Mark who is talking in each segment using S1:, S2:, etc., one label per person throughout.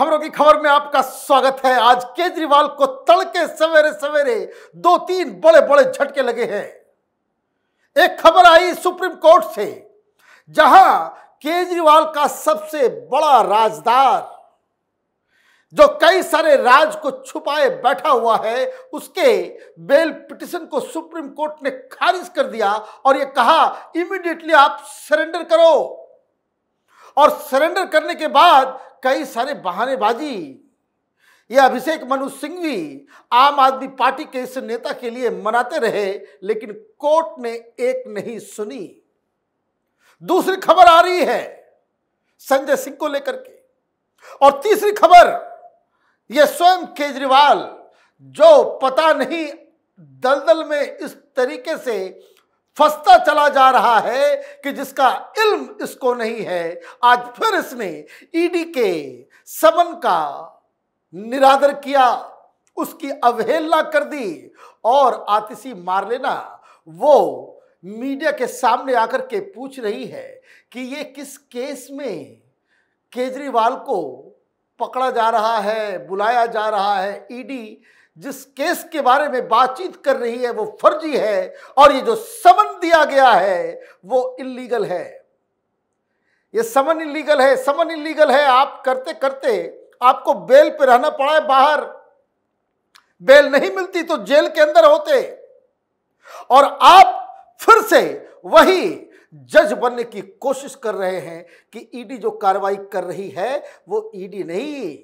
S1: खबरों की खबर में आपका स्वागत है आज केजरीवाल को तड़के सवेरे सवेरे दो तीन बड़े बड़े झटके लगे हैं एक खबर आई सुप्रीम कोर्ट से जहां केजरीवाल का सबसे बड़ा राजदार जो कई सारे राज को छुपाए बैठा हुआ है उसके बेल पिटिशन को सुप्रीम कोर्ट ने खारिज कर दिया और ये कहा इमीडिएटली आप सरेंडर करो और सरेंडर करने के बाद कई सारे बहानेबाजी यह अभिषेक मनु सिंघवी आम आदमी पार्टी के इस नेता के लिए मनाते रहे लेकिन कोर्ट ने एक नहीं सुनी दूसरी खबर आ रही है संजय सिंह को लेकर के और तीसरी खबर यह स्वयं केजरीवाल जो पता नहीं दलदल में इस तरीके से फंसता चला जा रहा है कि जिसका इल्म इसको नहीं है आज फिर इसने ईडी e के समन का निरादर किया उसकी अवहेलना कर दी और आतिशी मार लेना वो मीडिया के सामने आकर के पूछ रही है कि ये किस केस में केजरीवाल को पकड़ा जा रहा है बुलाया जा रहा है ईडी e जिस केस के बारे में बातचीत कर रही है वो फर्जी है और ये जो समन दिया गया है वो इलीगल है ये समन इलीगल है समन इलीगल है आप करते करते आपको बेल पे रहना पड़ा है बाहर बेल नहीं मिलती तो जेल के अंदर होते और आप फिर से वही जज बनने की कोशिश कर रहे हैं कि ईडी जो कार्रवाई कर रही है वो ईडी नहीं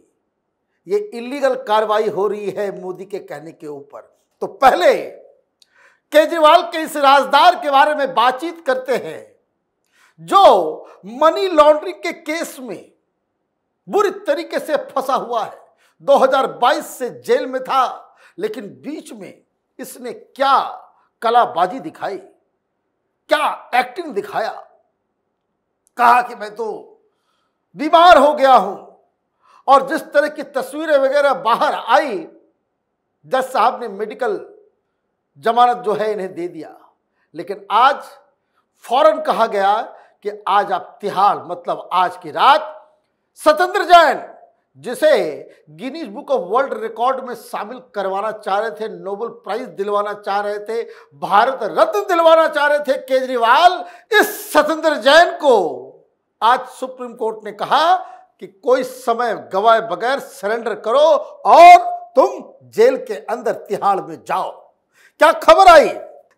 S1: ये इलीगल कार्रवाई हो रही है मोदी के कहने के ऊपर तो पहले केजरीवाल के इस राजदार के बारे में बातचीत करते हैं जो मनी लॉन्ड्रिंग के केस में बुरी तरीके से फंसा हुआ है 2022 से जेल में था लेकिन बीच में इसने क्या कलाबाजी दिखाई क्या एक्टिंग दिखाया कहा कि मैं तो बीमार हो गया हूं और जिस तरह की तस्वीरें वगैरह बाहर आई जज साहब ने मेडिकल जमानत जो है इन्हें दे दिया लेकिन आज फौरन कहा गया कि आज आप तिहाड़ मतलब आज की रात स्वतंत्र जैन जिसे Guinness book of world record में शामिल करवाना चाह रहे थे नोबल प्राइज दिलवाना चाह रहे थे भारत रत्न दिलवाना चाह रहे थे केजरीवाल इस स्वतंत्र जैन को आज सुप्रीम कोर्ट ने कहा कि कोई समय गवाए बगैर सरेंडर करो और तुम जेल के अंदर तिहाड़ में जाओ क्या खबर आई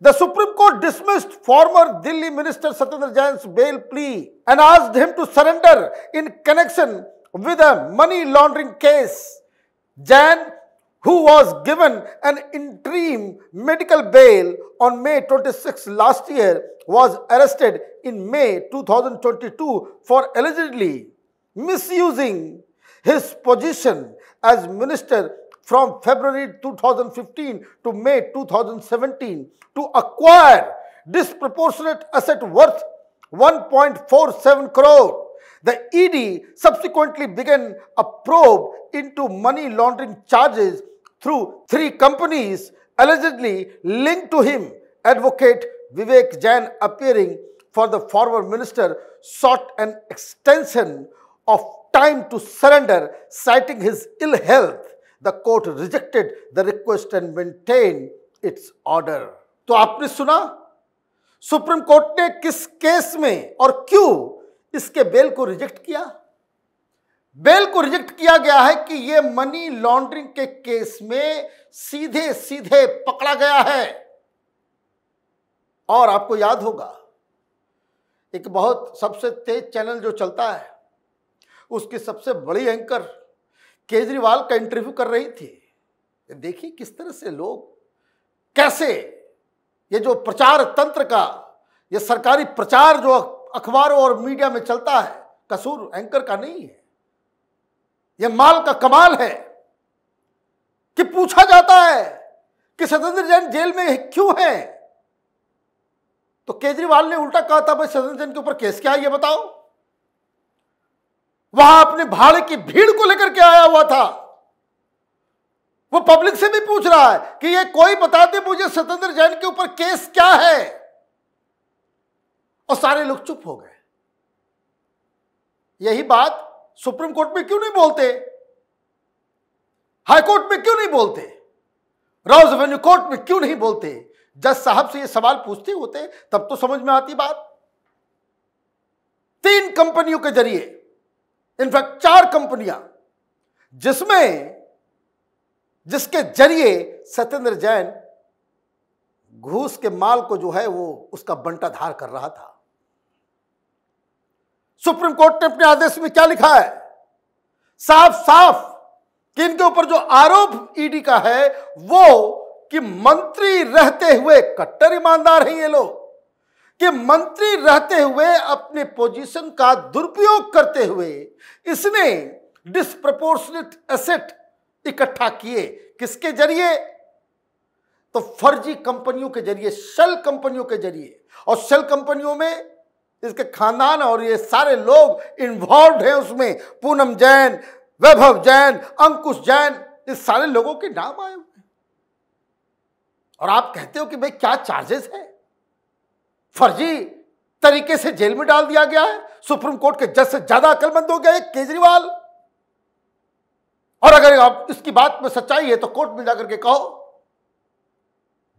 S1: the supreme court dismissed former Delhi minister Satyendra Jain bail plea and asked him to surrender in connection with a money laundering case Jain who was given an interim medical bail on May 26 last year was arrested in May 2022 for allegedly misusing his position as minister from February 2015 to May 2017 to acquire disproportionate asset worth 1.47 crore. The ED subsequently began a probe into money laundering charges through three companies allegedly linked to him. Advocate Vivek Jain appearing for the former minister sought an extension of time to surrender, citing his ill health, the court rejected the request and maintained its order. तो आपने सुना supreme court ने किस case में और क्यों इसके bell को रिजेक्ट किया बेल को रिजेक्ट किया गया है कि यह मनी लॉन्ड्रिंग के केस में सीधे सीधे पकड़ा गया है और आपको याद होगा एक बहुत सबसे तेज चैनल जो चलता है उसकी सबसे बड़ी एंकर केजरीवाल का इंटरव्यू कर रही थी देखिए किस तरह से लोग कैसे ये जो प्रचार तंत्र का ये सरकारी प्रचार जो अखबारों और मीडिया में चलता है कसूर एंकर का नहीं है यह माल का कमाल है कि पूछा जाता है कि सतेंद्र जैन जेल में क्यों है तो केजरीवाल ने उल्टा कहा था भाई सतेंद्र जैन के ऊपर केस क्या है ये बताओ वहां अपने भाड़े की भीड़ को लेकर के आया हुआ था वो पब्लिक से भी पूछ रहा है कि ये कोई बता दे मुझे सत्येंद्र जैन के ऊपर केस क्या है और सारे लोग चुप हो गए यही बात सुप्रीम कोर्ट में क्यों नहीं बोलते हाई कोर्ट में क्यों नहीं बोलते राउज रेवेन्यू कोर्ट में क्यों नहीं बोलते जज साहब से ये सवाल पूछते होते तब तो समझ में आती बात तीन कंपनियों के जरिए इनफैक्ट चार कंपनियां जिसमें जिसके जरिए सत्येंद्र जैन घूस के माल को जो है वो उसका बंटाधार कर रहा था सुप्रीम कोर्ट ने अपने आदेश में क्या लिखा है साफ साफ कि इनके ऊपर जो आरोप ईडी का है वो कि मंत्री रहते हुए कट्टर ईमानदार हैं ये लोग कि मंत्री रहते हुए अपने पोजीशन का दुरुपयोग करते हुए इसने डिस्प्रपोर्शनेट एसेट इकट्ठा किए किसके जरिए तो फर्जी कंपनियों के जरिए शेल कंपनियों के जरिए और शेल कंपनियों में इसके खानदान और ये सारे लोग इन्वॉल्व हैं उसमें पूनम जैन वैभव जैन अंकुश जैन इस सारे लोगों के नाम आए हुए और आप कहते हो कि भाई क्या चार्जेस है फर्जी तरीके से जेल में डाल दिया गया है सुप्रीम कोर्ट के जज से ज्यादा अकलमंद हो गए केजरीवाल और अगर आप इसकी बात में सच्चाई है तो कोर्ट में जाकर के कहो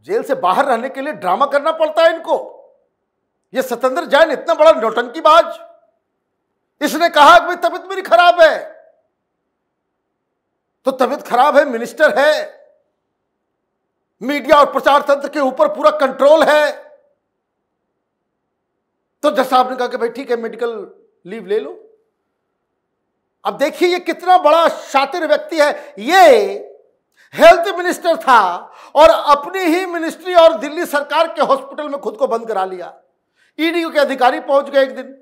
S1: जेल से बाहर रहने के लिए ड्रामा करना पड़ता है इनको ये सतेंद्र जैन इतना बड़ा बाज इसने कहा कि भाई तबियत मेरी खराब है तो तबियत खराब है मिनिस्टर है मीडिया और प्रचार तंत्र के ऊपर पूरा कंट्रोल है तो जज साहब ने कहा कि भाई ठीक है मेडिकल लीव ले लो अब देखिए ये कितना बड़ा शातिर व्यक्ति है ये हेल्थ मिनिस्टर था और अपनी ही मिनिस्ट्री और दिल्ली सरकार के हॉस्पिटल में खुद को बंद करा लिया ईडी e के अधिकारी पहुंच गए एक दिन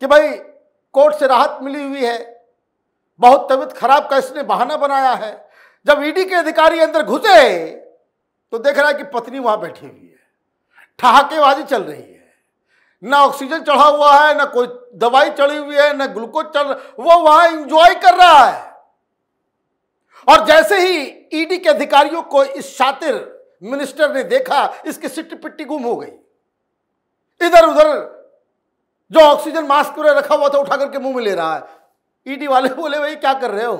S1: कि भाई कोर्ट से राहत मिली हुई है बहुत तबीयत खराब का इसने बहाना बनाया है जब ईडी e के अधिकारी अंदर घुसे तो देख रहा है कि पत्नी वहां बैठी हुई है ठहाकेबाजी चल रही है ना ऑक्सीजन चढ़ा हुआ है ना कोई दवाई चढ़ी हुई है ना ग्लूकोज चढ़ वो वहां इंजॉय कर रहा है और जैसे ही ईडी e के अधिकारियों को इस शातिर मिनिस्टर ने देखा इसकी सिट्टी पिट्टी गुम हो गई इधर उधर जो ऑक्सीजन मास्क पूरा रखा हुआ था उठा करके मुंह में ले रहा है ईडी e वाले बोले भाई क्या कर रहे हो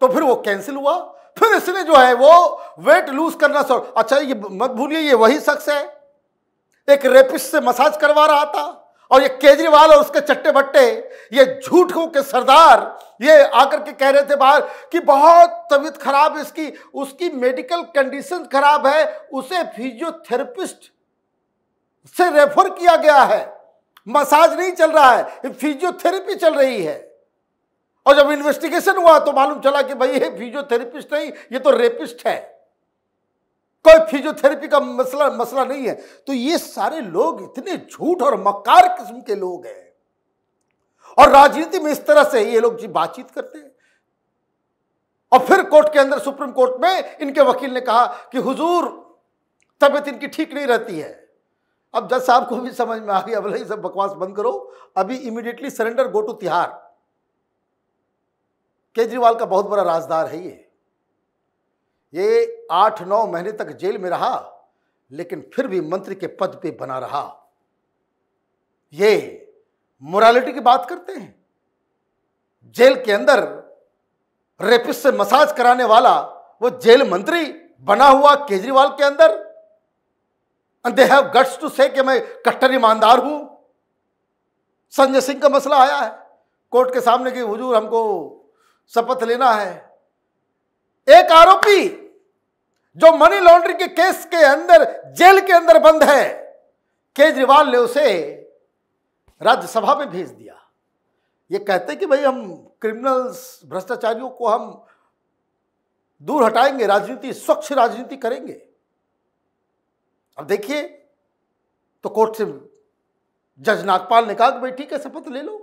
S1: तो फिर वो कैंसिल हुआ फिर इसने जो है वो वेट लूज करना सो अच्छा ये मत भूलिए ये वही शख्स है एक रेपिस्ट से मसाज करवा रहा था और ये केजरीवाल और उसके चट्टे भट्टे ये झूठों के सरदार ये आकर के कह रहे थे बाहर कि बहुत तबीयत खराब है इसकी उसकी मेडिकल कंडीशन खराब है उसे फिजियोथेरेपिस्ट से रेफर किया गया है मसाज नहीं चल रहा है फिजियोथेरेपी चल रही है और जब इन्वेस्टिगेशन हुआ तो मालूम चला कि भाई ये फिजियोथेरेपिस्ट नहीं ये तो रेपिस्ट है कोई फिजियोथेरेपी का मसला मसला नहीं है तो ये सारे लोग इतने झूठ और मकार किस्म के लोग हैं और राजनीति में इस तरह से ये लोग जी बातचीत करते हैं और फिर कोर्ट के अंदर सुप्रीम कोर्ट में इनके वकील ने कहा कि हुजूर तबीयत इनकी ठीक नहीं रहती है अब जज साहब को भी समझ में आ गया ही सब बकवास बंद करो अभी immediately surrender go to Tihar Kejriwal का बहुत बड़ा राजदार है ये ये आठ नौ महीने तक जेल में रहा लेकिन फिर भी मंत्री के पद पे बना रहा ये मोरालिटी की बात करते हैं जेल के अंदर रेपिस से मसाज कराने वाला वो जेल मंत्री बना हुआ केजरीवाल के अंदर and they have guts to say कि मैं कट्टर ईमानदार हूं संजय सिंह का मसला आया है कोर्ट के सामने कि हुजूर हमको शपथ लेना है एक आरोपी जो मनी लॉन्ड्रिंग के केस के अंदर जेल के अंदर बंद है केजरीवाल ने उसे राज्यसभा में भेज दिया ये कहते कि भाई हम क्रिमिनल्स भ्रष्टाचारियों को हम दूर हटाएंगे राजनीति स्वच्छ राजनीति करेंगे अब देखिए तो कोर्ट से जज नागपाल ने कहा कि भाई ठीक है शपथ ले लो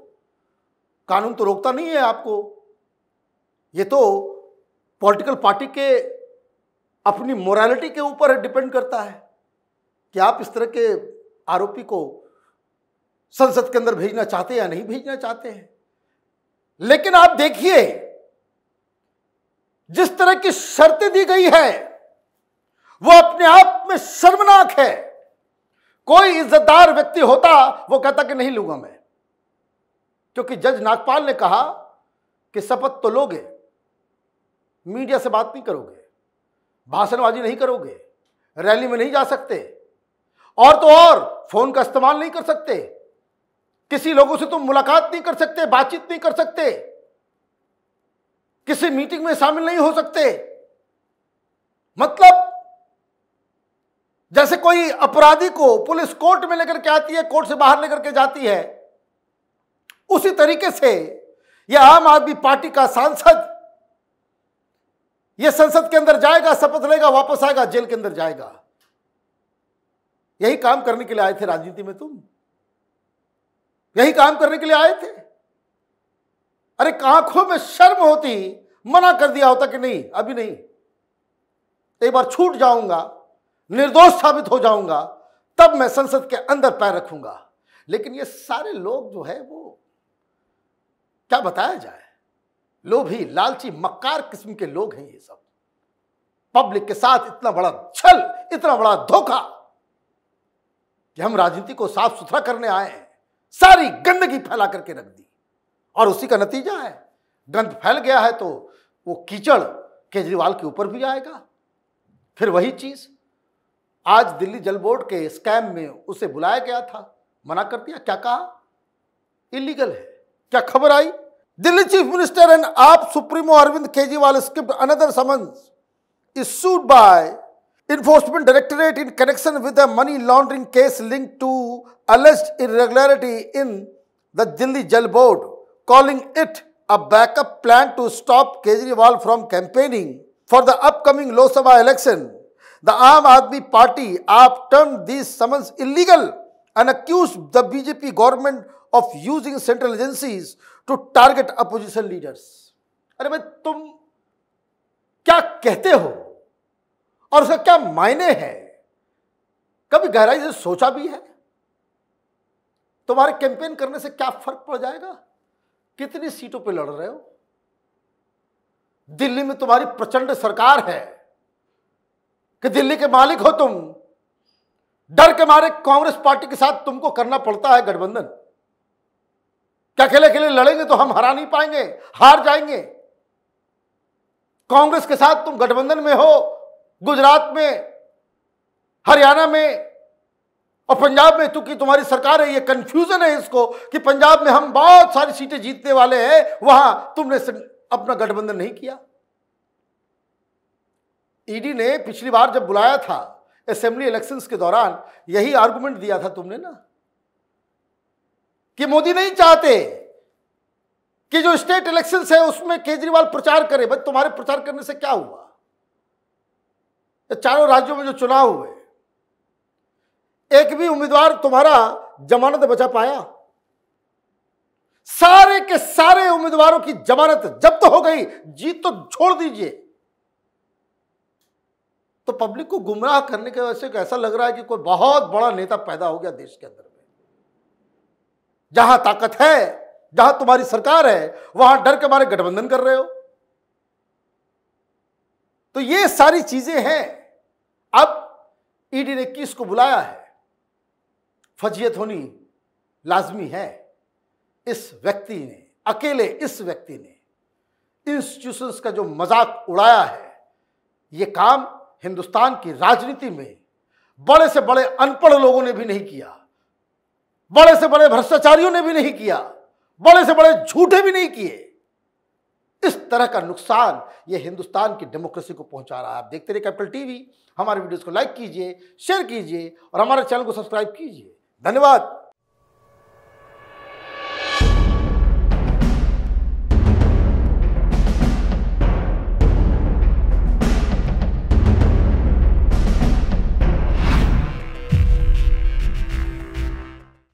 S1: कानून तो रोकता नहीं है आपको ये तो पॉलिटिकल पार्टी के अपनी मोरालिटी के ऊपर डिपेंड करता है कि आप इस तरह के आरोपी को संसद के अंदर भेजना चाहते हैं या नहीं भेजना चाहते हैं लेकिन आप देखिए जिस तरह की शर्तें दी गई है वो अपने आप में शर्मनाक है कोई इज्जतदार व्यक्ति होता वो कहता कि नहीं लूंगा मैं क्योंकि जज नागपाल ने कहा कि शपथ तो लोगे मीडिया से बात नहीं करोगे भाषणबाजी नहीं करोगे रैली में नहीं जा सकते और तो और फोन का इस्तेमाल नहीं कर सकते किसी लोगों से तुम मुलाकात नहीं कर सकते बातचीत नहीं कर सकते किसी मीटिंग में शामिल नहीं हो सकते मतलब जैसे कोई अपराधी को पुलिस कोर्ट में लेकर के आती है कोर्ट से बाहर लेकर के जाती है उसी तरीके से यह आम आदमी पार्टी का सांसद ये संसद के अंदर जाएगा शपथ लेगा वापस आएगा जेल के अंदर जाएगा यही काम करने के लिए आए थे राजनीति में तुम यही काम करने के लिए आए थे अरे आंखों में शर्म होती मना कर दिया होता कि नहीं अभी नहीं एक बार छूट जाऊंगा निर्दोष साबित हो जाऊंगा तब मैं संसद के अंदर पैर रखूंगा लेकिन ये सारे लोग जो है वो क्या बताया जाए लोभी लालची मक्कार किस्म के लोग हैं ये सब पब्लिक के साथ इतना बड़ा छल इतना बड़ा धोखा कि हम राजनीति को साफ सुथरा करने आए हैं सारी गंदगी फैला करके रख दी और उसी का नतीजा है गंद फैल गया है तो वो कीचड़ केजरीवाल के ऊपर भी आएगा फिर वही चीज आज दिल्ली जल बोर्ड के स्कैम में उसे बुलाया गया था मना कर दिया क्या कहा इलीगल है क्या खबर आई Delhi Chief Minister and AAP Supremo Arvind Kejriwal skipped another summons issued by Enforcement Directorate in connection with a money laundering case linked to alleged irregularity in the Delhi Jal Board, calling it a backup plan to stop Kejriwal from campaigning for the upcoming Lok Sabha election. The Aam Aadmi Party AAP termed these summons illegal and accused the BJP government of using central agencies to target opposition leaders अरे भाई तुम क्या कहते हो और उसका क्या मायने है कभी गहराई से सोचा भी है तुम्हारे कैंपेन करने से क्या फर्क पड़ जाएगा कितनी सीटों पे लड़ रहे हो दिल्ली में तुम्हारी प्रचंड सरकार है कि दिल्ली के मालिक हो तुम डर के मारे कांग्रेस पार्टी के साथ तुमको करना पड़ता है गठबंधन क्या अकेले अकेले लड़ेंगे तो हम हरा नहीं पाएंगे हार जाएंगे कांग्रेस के साथ तुम गठबंधन में हो गुजरात में हरियाणा में और पंजाब में चूंकि तुम्हारी सरकार है ये कंफ्यूजन है इसको कि पंजाब में हम बहुत सारी सीटें जीतने वाले हैं वहां तुमने अपना गठबंधन नहीं किया ईडी ने पिछली बार जब बुलाया था असेंबली इलेक्शंस के दौरान यही आर्गुमेंट दिया था तुमने ना कि मोदी नहीं चाहते कि जो स्टेट इलेक्शन है उसमें केजरीवाल प्रचार करे भाई तुम्हारे प्रचार करने से क्या हुआ चारों राज्यों में जो चुनाव हुए एक भी उम्मीदवार तुम्हारा जमानत बचा पाया सारे के सारे उम्मीदवारों की जमानत जब तो हो गई जीत तो छोड़ दीजिए तो पब्लिक को गुमराह करने के वजह से ऐसा लग रहा है कि कोई बहुत बड़ा नेता पैदा हो गया देश के अंदर जहां ताकत है जहां तुम्हारी सरकार है वहां डर के मारे गठबंधन कर रहे हो तो ये सारी चीजें हैं अब ईडी e ने किस को बुलाया है फजीयत होनी लाजमी है इस व्यक्ति ने अकेले इस व्यक्ति ने इंस्टीट्यूशंस का जो मजाक उड़ाया है ये काम हिंदुस्तान की राजनीति में बड़े से बड़े अनपढ़ लोगों ने भी नहीं किया बड़े से बड़े भ्रष्टाचारियों ने भी नहीं किया बड़े से बड़े झूठे भी नहीं किए इस तरह का नुकसान यह हिंदुस्तान की डेमोक्रेसी को पहुंचा रहा है आप देखते रहे कैपिटल टीवी हमारे वीडियोस को लाइक कीजिए शेयर कीजिए और हमारे चैनल को सब्सक्राइब कीजिए धन्यवाद